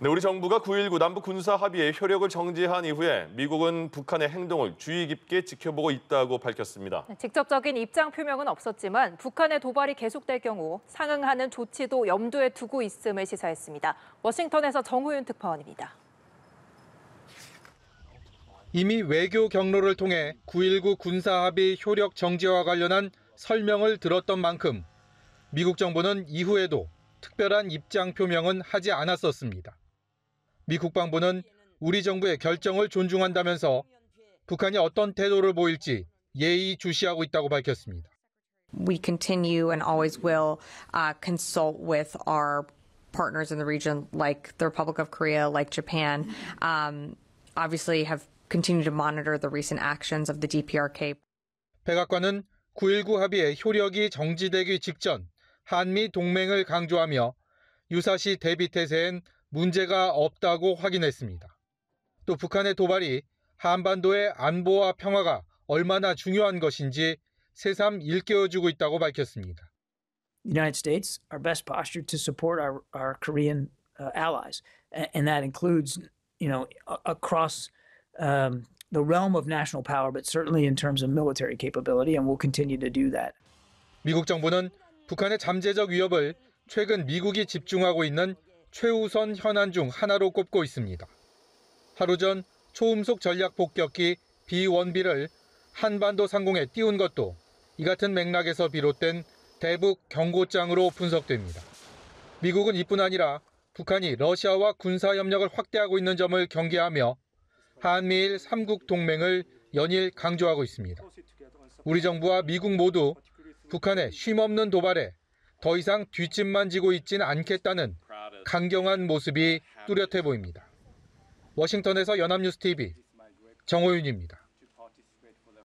네, 우리 정부가 9.19 남북 군사 합의에 효력을 정지한 이후에 미국은 북한의 행동을 주의 깊게 지켜보고 있다고 밝혔습니다. 네, 직접적인 입장 표명은 없었지만 북한의 도발이 계속될 경우 상응하는 조치도 염두에 두고 있음을 시사했습니다. 워싱턴에서 정호윤 특파원입니다. 이미 외교 경로를 통해 9.19 군사 합의 효력 정지와 관련한 설명을 들었던 만큼 미국 정부는 이후에도 특별한 입장 표명은 하지 않았었습니다. 미 국방부는 우리 정부의 결정을 존중한다면서 북한이 어떤 태도를 보일지 예의 주시하고 있다고 밝혔습니다. We continue and always will consult with our partners in the region, like the Republic of Korea, like Japan. Um, obviously, have continued to monitor the recent actions of the DPRK. 백악관은 9.19 합의의 효력이 정지되기 직전 한미 동맹을 강조하며 유사시 대비 태세엔 문제가 없다고 확인했습니다. 또 북한의 도발이 한반도의 안보와 평화가 얼마나 중요한 것인지 새삼 일깨워주고 있다고 밝혔습니다. United States are best postured to support our, our Korean uh, allies, and that includes, you know, across um, the realm of national power, but certainly in terms of military capability, and we'll continue to do that. 미국 정부는 북한의 잠재적 위협을 최근 미국이 집중하고 있는 최우선 현안 중 하나로 꼽고 있습니다. 하루 전 초음속 전략 폭격기 B-1B를 한반도 상공에 띄운 것도 이 같은 맥락에서 비롯된 대북 경고장으로 분석됩니다. 미국은 이뿐 아니라 북한이 러시아와 군사 협력을 확대하고 있는 점을 경계하며 한미일 3국 동맹을 연일 강조하고 있습니다. 우리 정부와 미국 모두 북한의 쉼없는 도발에 더 이상 뒷짐만 지고 있진 않겠다는 강경한 모습이 뚜렷해 보입니다. 워싱턴에서 연합뉴스 TV 정호윤입니다.